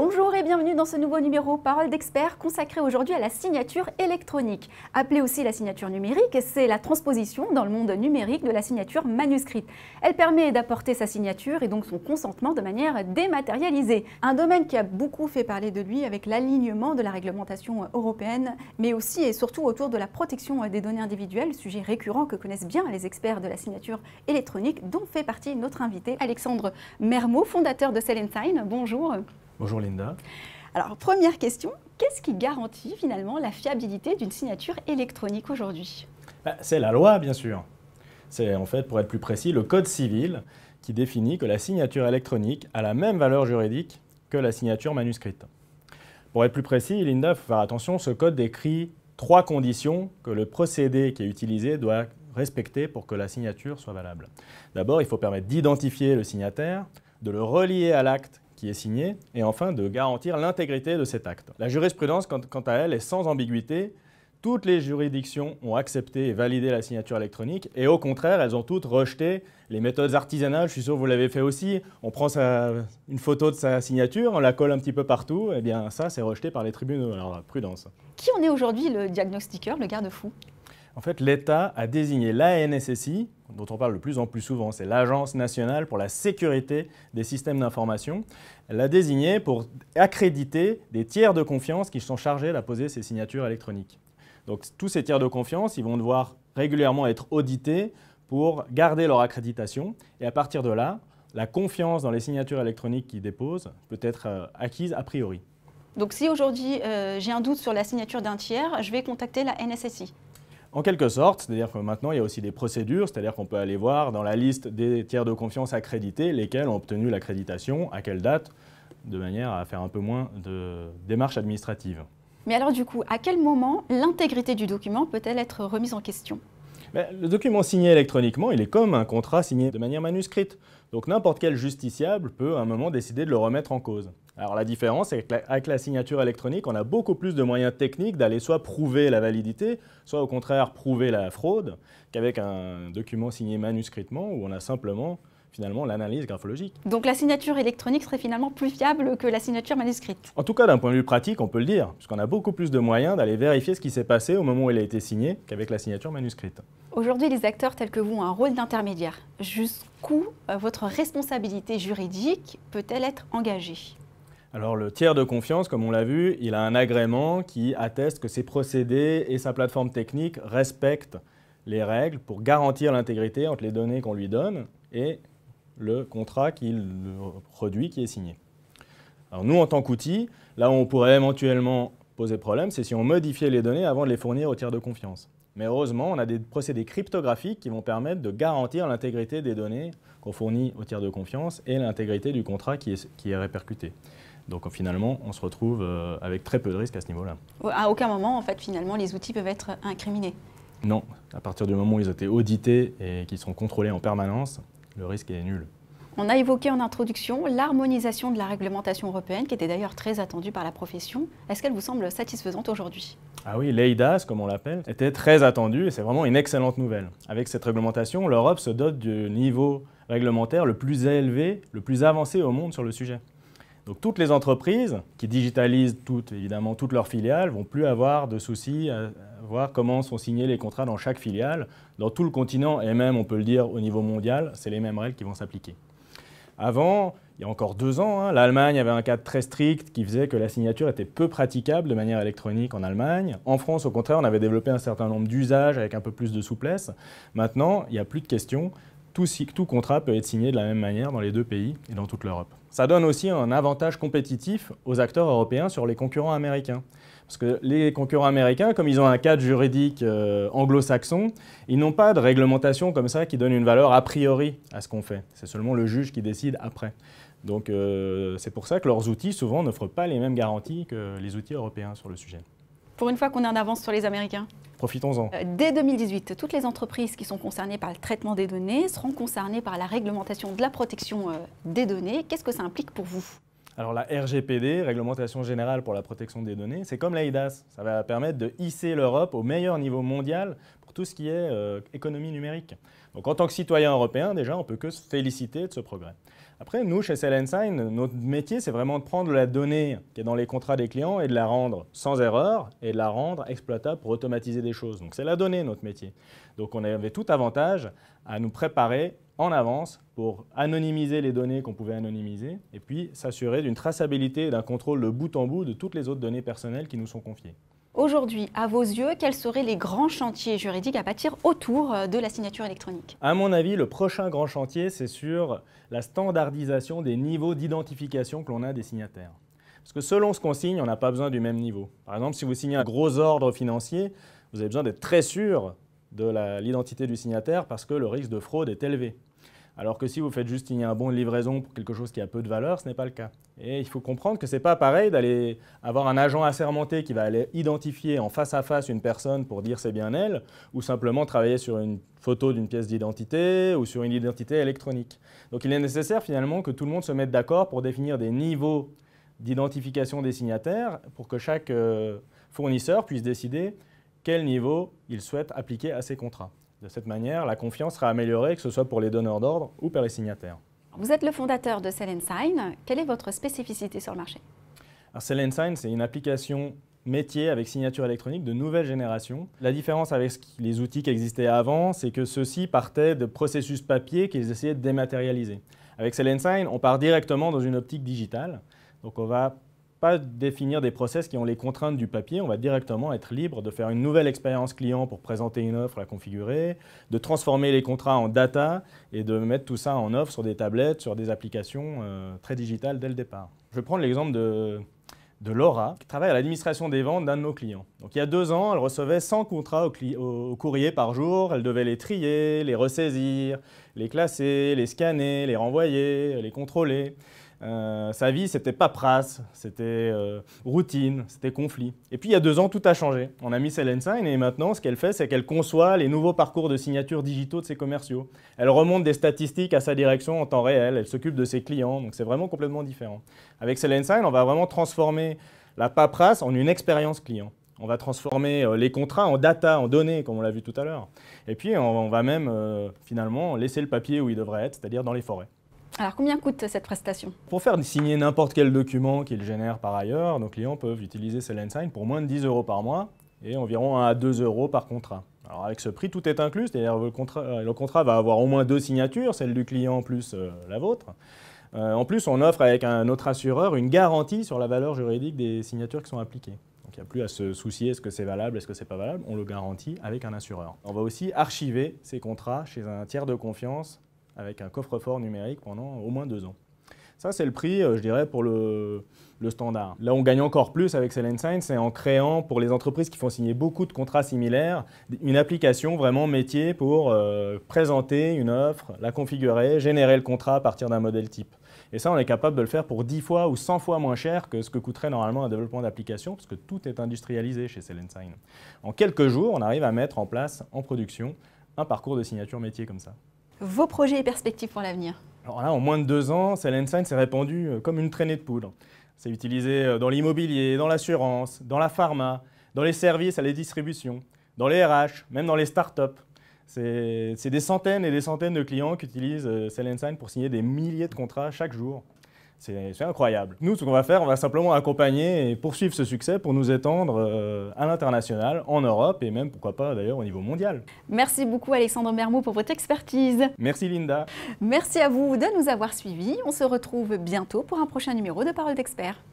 Bonjour et bienvenue dans ce nouveau numéro Parole d'experts, consacré aujourd'hui à la signature électronique. Appelée aussi la signature numérique, c'est la transposition dans le monde numérique de la signature manuscrite. Elle permet d'apporter sa signature et donc son consentement de manière dématérialisée. Un domaine qui a beaucoup fait parler de lui avec l'alignement de la réglementation européenne, mais aussi et surtout autour de la protection des données individuelles, sujet récurrent que connaissent bien les experts de la signature électronique, dont fait partie notre invité Alexandre Mermot, fondateur de Sign. Bonjour. Bonjour Linda. Alors, première question, qu'est-ce qui garantit finalement la fiabilité d'une signature électronique aujourd'hui bah, C'est la loi, bien sûr. C'est en fait, pour être plus précis, le Code civil qui définit que la signature électronique a la même valeur juridique que la signature manuscrite. Pour être plus précis, Linda, il faut faire attention, ce code décrit trois conditions que le procédé qui est utilisé doit respecter pour que la signature soit valable. D'abord, il faut permettre d'identifier le signataire, de le relier à l'acte qui est signé, et enfin de garantir l'intégrité de cet acte. La jurisprudence, quant à elle, est sans ambiguïté. Toutes les juridictions ont accepté et validé la signature électronique, et au contraire, elles ont toutes rejeté les méthodes artisanales. Je suis sûr que vous l'avez fait aussi. On prend une photo de sa signature, on la colle un petit peu partout. et bien, ça, c'est rejeté par les tribunaux. Alors, prudence. Qui en est aujourd'hui le diagnostiqueur, le garde-fou En fait, l'État a désigné l'ANSSI dont on parle de plus en plus souvent, c'est l'Agence nationale pour la sécurité des systèmes d'information, elle l'a désignée pour accréditer des tiers de confiance qui sont chargés d'apposer ces signatures électroniques. Donc tous ces tiers de confiance, ils vont devoir régulièrement être audités pour garder leur accréditation. Et à partir de là, la confiance dans les signatures électroniques qu'ils déposent peut être euh, acquise a priori. Donc si aujourd'hui euh, j'ai un doute sur la signature d'un tiers, je vais contacter la NSSI en quelque sorte, c'est-à-dire que maintenant, il y a aussi des procédures, c'est-à-dire qu'on peut aller voir dans la liste des tiers de confiance accrédités lesquels ont obtenu l'accréditation, à quelle date, de manière à faire un peu moins de démarches administratives. Mais alors du coup, à quel moment l'intégrité du document peut-elle être remise en question ben, le document signé électroniquement, il est comme un contrat signé de manière manuscrite. Donc n'importe quel justiciable peut à un moment décider de le remettre en cause. Alors la différence, c'est qu'avec la signature électronique, on a beaucoup plus de moyens techniques d'aller soit prouver la validité, soit au contraire prouver la fraude, qu'avec un document signé manuscritement où on a simplement finalement l'analyse graphologique. Donc la signature électronique serait finalement plus fiable que la signature manuscrite En tout cas, d'un point de vue pratique, on peut le dire, puisqu'on a beaucoup plus de moyens d'aller vérifier ce qui s'est passé au moment où elle a été signée qu'avec la signature manuscrite. Aujourd'hui, les acteurs tels que vous ont un rôle d'intermédiaire. Jusqu'où euh, votre responsabilité juridique peut-elle être engagée alors le tiers de confiance, comme on l'a vu, il a un agrément qui atteste que ses procédés et sa plateforme technique respectent les règles pour garantir l'intégrité entre les données qu'on lui donne et le contrat qu'il produit, qui est signé. Alors nous, en tant qu'outil, là où on pourrait éventuellement poser problème, c'est si on modifiait les données avant de les fournir au tiers de confiance. Mais heureusement, on a des procédés cryptographiques qui vont permettre de garantir l'intégrité des données qu'on fournit au tiers de confiance et l'intégrité du contrat qui est, qui est répercuté. Donc finalement, on se retrouve euh, avec très peu de risques à ce niveau-là. À aucun moment, en fait, finalement, les outils peuvent être incriminés Non. À partir du moment où ils ont été audités et qu'ils sont contrôlés en permanence, le risque est nul. On a évoqué en introduction l'harmonisation de la réglementation européenne, qui était d'ailleurs très attendue par la profession. Est-ce qu'elle vous semble satisfaisante aujourd'hui Ah oui, l'EIDAS, comme on l'appelle, était très attendue et c'est vraiment une excellente nouvelle. Avec cette réglementation, l'Europe se dote du niveau réglementaire le plus élevé, le plus avancé au monde sur le sujet. Donc toutes les entreprises qui digitalisent toutes, évidemment toutes leurs filiales vont plus avoir de soucis à voir comment sont signés les contrats dans chaque filiale. Dans tout le continent, et même on peut le dire au niveau mondial, c'est les mêmes règles qui vont s'appliquer. Avant, il y a encore deux ans, hein, l'Allemagne avait un cadre très strict qui faisait que la signature était peu praticable de manière électronique en Allemagne. En France, au contraire, on avait développé un certain nombre d'usages avec un peu plus de souplesse. Maintenant, il n'y a plus de question tout, contrat peut être signé de la même manière dans les deux pays et dans toute l'Europe. Ça donne aussi un avantage compétitif aux acteurs européens sur les concurrents américains. Parce que les concurrents américains, comme ils ont un cadre juridique euh, anglo-saxon, ils n'ont pas de réglementation comme ça qui donne une valeur a priori à ce qu'on fait. C'est seulement le juge qui décide après. Donc euh, c'est pour ça que leurs outils souvent n'offrent pas les mêmes garanties que les outils européens sur le sujet. Pour une fois qu'on est en avance sur les Américains Profitons-en. Euh, dès 2018, toutes les entreprises qui sont concernées par le traitement des données seront concernées par la réglementation de la protection euh, des données. Qu'est-ce que ça implique pour vous alors la RGPD, Réglementation générale pour la protection des données, c'est comme l'AIDAS. Ça va permettre de hisser l'Europe au meilleur niveau mondial pour tout ce qui est euh, économie numérique. Donc en tant que citoyen européen, déjà, on peut que se féliciter de ce progrès. Après, nous, chez Sign, notre métier, c'est vraiment de prendre la donnée qui est dans les contrats des clients et de la rendre sans erreur et de la rendre exploitable pour automatiser des choses. Donc c'est la donnée, notre métier. Donc on avait tout avantage à nous préparer en avance pour anonymiser les données qu'on pouvait anonymiser et puis s'assurer d'une traçabilité et d'un contrôle de bout en bout de toutes les autres données personnelles qui nous sont confiées. Aujourd'hui, à vos yeux, quels seraient les grands chantiers juridiques à bâtir autour euh, de la signature électronique À mon avis, le prochain grand chantier, c'est sur la standardisation des niveaux d'identification que l'on a des signataires. Parce que selon ce qu'on signe, on n'a pas besoin du même niveau. Par exemple, si vous signez un gros ordre financier, vous avez besoin d'être très sûr de l'identité du signataire parce que le risque de fraude est élevé. Alors que si vous faites juste signer un bon de livraison pour quelque chose qui a peu de valeur, ce n'est pas le cas. Et il faut comprendre que ce n'est pas pareil d'aller avoir un agent assermenté qui va aller identifier en face à face une personne pour dire c'est bien elle, ou simplement travailler sur une photo d'une pièce d'identité ou sur une identité électronique. Donc il est nécessaire finalement que tout le monde se mette d'accord pour définir des niveaux d'identification des signataires pour que chaque euh, fournisseur puisse décider quel niveau ils souhaitent appliquer à ces contrats. De cette manière, la confiance sera améliorée, que ce soit pour les donneurs d'ordre ou pour les signataires. Vous êtes le fondateur de Sell Quelle est votre spécificité sur le marché Alors, c'est une application métier avec signature électronique de nouvelle génération. La différence avec les outils qui existaient avant, c'est que ceux-ci partaient de processus papier qu'ils essayaient de dématérialiser. Avec Cell on part directement dans une optique digitale. Donc on va pas définir des process qui ont les contraintes du papier, on va directement être libre de faire une nouvelle expérience client pour présenter une offre, la configurer, de transformer les contrats en data et de mettre tout ça en offre sur des tablettes, sur des applications euh, très digitales dès le départ. Je vais prendre l'exemple de, Laura, qui travaille à l'administration des ventes d'un de nos clients. Donc il y a deux ans, elle recevait 100 contrats au, courrier par jour. Elle devait les trier, les ressaisir, les classer, les scanner, les renvoyer, les contrôler. Euh, sa vie, c'était paperasse, c'était euh, routine, c'était conflit. Et puis il y a deux ans, tout a changé. On a mis Sign et maintenant, ce qu'elle fait, c'est qu'elle conçoit les nouveaux parcours de signatures digitaux de ses commerciaux. Elle remonte des statistiques à sa direction en temps réel, elle s'occupe de ses clients, donc c'est vraiment complètement différent. Avec sign on va vraiment transformer la paperasse en une expérience client. On va transformer euh, les contrats en data, en données, comme on l'a vu tout à l'heure. Et puis, on va même finalement laisser le papier où il devrait être, c'est-à-dire dans les forêts. Alors combien coûte cette prestation Pour faire signer n'importe quel document qu'il génère par ailleurs, nos clients peuvent utiliser sign pour moins de 10 euros par mois et environ 1 à 2 euros par contrat. Alors avec ce prix, tout est inclus, c'est-à-dire le contrat, euh, le contrat va avoir au moins deux signatures, celle du client plus euh, la vôtre. Euh, en plus, on offre avec un autre assureur une garantie sur la valeur juridique des signatures qui sont appliquées. Donc il n'y a plus à se soucier est-ce que c'est valable, est-ce que c'est pas valable, on le garantit avec un assureur. On va aussi archiver ces contrats chez un tiers de confiance avec un coffre-fort numérique pendant au moins deux ans. Ça, c'est le prix, euh, je dirais, pour le, standard. Là, on gagne encore plus avec Cell c'est en créant pour les entreprises qui font signer beaucoup de contrats similaires, une application vraiment métier pour euh, présenter une offre, la configurer, générer le contrat à partir d'un modèle type. Et ça, on est capable de le faire pour 10 fois ou 100 fois moins cher que ce que coûterait normalement un développement d'application, parce que tout est industrialisé chez Cell En quelques jours, on arrive à mettre en place, en production, un parcours de signature métier comme ça. Vos projets et perspectives pour l'avenir Alors là, en moins de deux ans, Sellensign s'est répandu euh, comme une traînée de poudre. C'est utilisé euh, dans l'immobilier, dans l'assurance, dans la pharma, dans les services à la distribution, dans les RH, même dans les startups. C'est des centaines et des centaines de clients qui utilisent euh, Cellensign pour signer des milliers de contrats chaque jour. C'est incroyable. Nous, ce qu'on va faire, on va simplement accompagner et poursuivre ce succès pour nous étendre euh, à l'international, en Europe et même, pourquoi pas d'ailleurs, au niveau mondial. Merci beaucoup Alexandre Mermoud, pour votre expertise. Merci Linda. Merci à vous de nous avoir suivis. On se retrouve bientôt pour un prochain numéro de Parole d'experts.